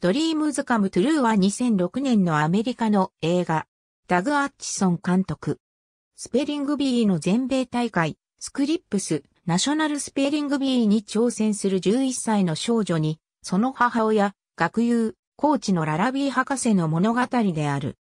ドリームズカムトゥルーは2006年のアメリカの映画、ダグ・アッチソン監督。スペリングビーの全米大会、スクリップス、ナショナルスペリングビーに挑戦する11歳の少女に、その母親、学友、コーチのララビー博士の物語である。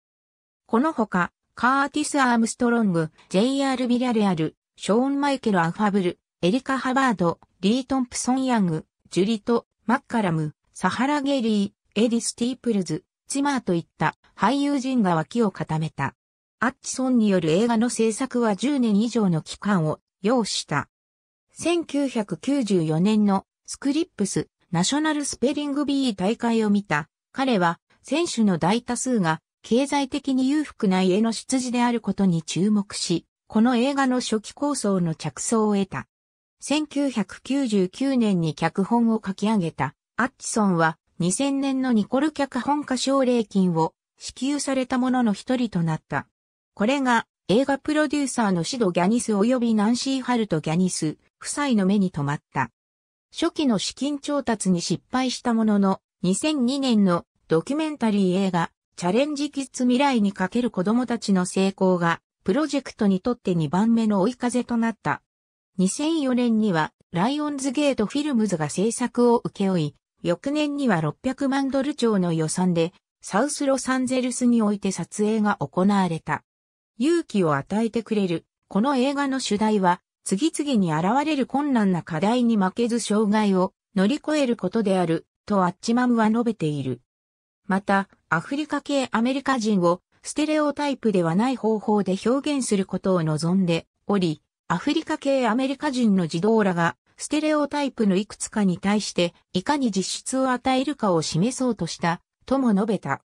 このほか、カーティス・アームストロング、JR・ ビラレアル、ショーン・マイケル・アファブル、エリカ・ハバード、リー・トンプソン・ヤング、ジュリト、マッカラム、サハラ・ゲリー、エディ・スティープルズ、チマーといった俳優陣が脇を固めた。アッチソンによる映画の制作は10年以上の期間を要した。1994年のスクリップスナショナルスペリング B 大会を見た彼は選手の大多数が経済的に裕福な家の出自であることに注目し、この映画の初期構想の着想を得た。1999年に脚本を書き上げたアッチソンは2000年のニコル脚本家奨励金を支給された者の一人となった。これが映画プロデューサーのシド・ギャニス及びナンシー・ハルト・ギャニス夫妻の目に留まった。初期の資金調達に失敗したものの2002年のドキュメンタリー映画チャレンジキッズ未来にかける子供たちの成功がプロジェクトにとって2番目の追い風となった。2004年にはライオンズゲートフィルムズが制作を請け負い、翌年には600万ドル超の予算で、サウスロサンゼルスにおいて撮影が行われた。勇気を与えてくれる、この映画の主題は、次々に現れる困難な課題に負けず障害を乗り越えることである、とアッチマムは述べている。また、アフリカ系アメリカ人をステレオタイプではない方法で表現することを望んでおり、アフリカ系アメリカ人の児童らがステレオタイプのいくつかに対して、いかに実質を与えるかを示そうとした、とも述べた。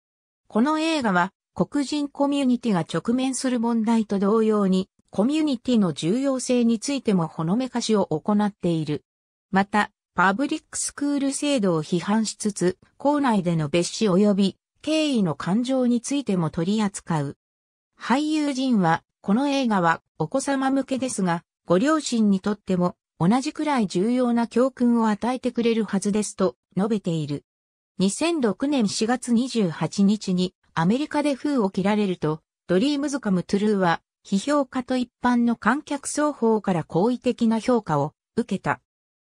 この映画は、黒人コミュニティが直面する問題と同様に、コミュニティの重要性についてもほのめかしを行っている。また、パブリックスクール制度を批判しつつ、校内での別紙及び敬意の感情についても取り扱う。俳優陣は、この映画はお子様向けですが、ご両親にとっても同じくらい重要な教訓を与えてくれるはずですと述べている。2006年4月28日にアメリカで封を切られると、ドリームズカムトゥルーは、批評家と一般の観客双方から好意的な評価を受けた。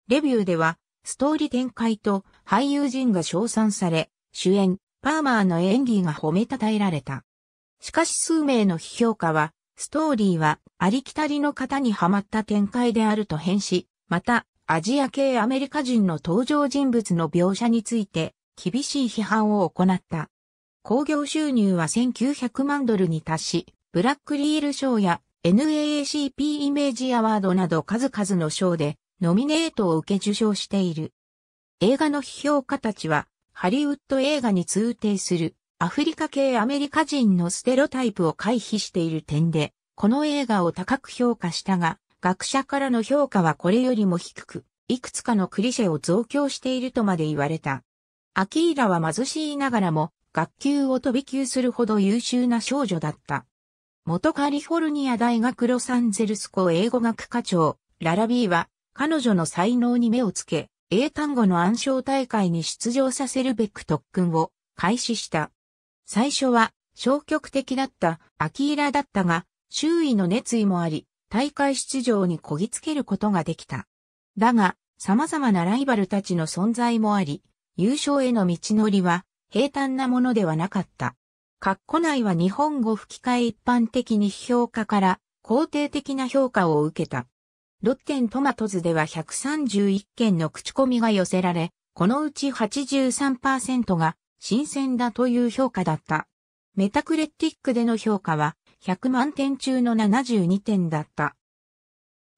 レビューでは、ストーリー展開と俳優陣が称賛され、主演、パーマーの演技が褒めたたえられた。しかし数名の批評家は、ストーリーはありきたりの型にはまった展開であると変し、また、アジア系アメリカ人の登場人物の描写について、厳しい批判を行った。興行収入は1900万ドルに達し、ブラックリール賞や NAACP イメージアワードなど数々の賞でノミネートを受け受賞している。映画の批評家たちはハリウッド映画に通定するアフリカ系アメリカ人のステロタイプを回避している点で、この映画を高く評価したが、学者からの評価はこれよりも低く、いくつかのクリシェを増強しているとまで言われた。アキーラは貧しいながらも、学級を飛び級するほど優秀な少女だった。元カリフォルニア大学ロサンゼルス校英語学科長、ララビーは、彼女の才能に目をつけ、英単語の暗唱大会に出場させるべく特訓を開始した。最初は消極的だったアキーラだったが、周囲の熱意もあり、大会出場にこぎつけることができた。だが、様々なライバルたちの存在もあり、優勝への道のりは平坦なものではなかった。括弧内は日本語吹き替え一般的に批評家から肯定的な評価を受けた。ロッテントマトズでは131件の口コミが寄せられ、このうち83%が新鮮だという評価だった。メタクレッティックでの評価は100万点中の72点だった。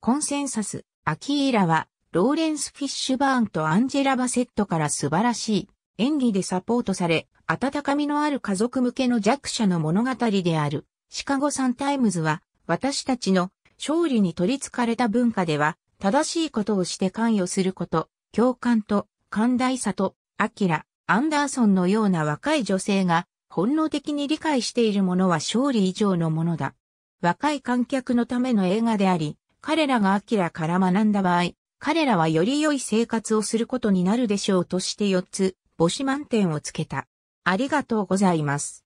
コンセンサス、アキーラはローレンス・フィッシュバーンとアンジェラ・バセットから素晴らしい演技でサポートされ、温かみのある家族向けの弱者の物語であるシカゴサンタイムズは私たちの勝利に取り憑かれた文化では正しいことをして関与すること、共感と寛大さと、アキラ、アンダーソンのような若い女性が本能的に理解しているものは勝利以上のものだ。若い観客のための映画であり、彼らがアキラから学んだ場合、彼らはより良い生活をすることになるでしょうとして4つ、母子満点をつけた。ありがとうございます。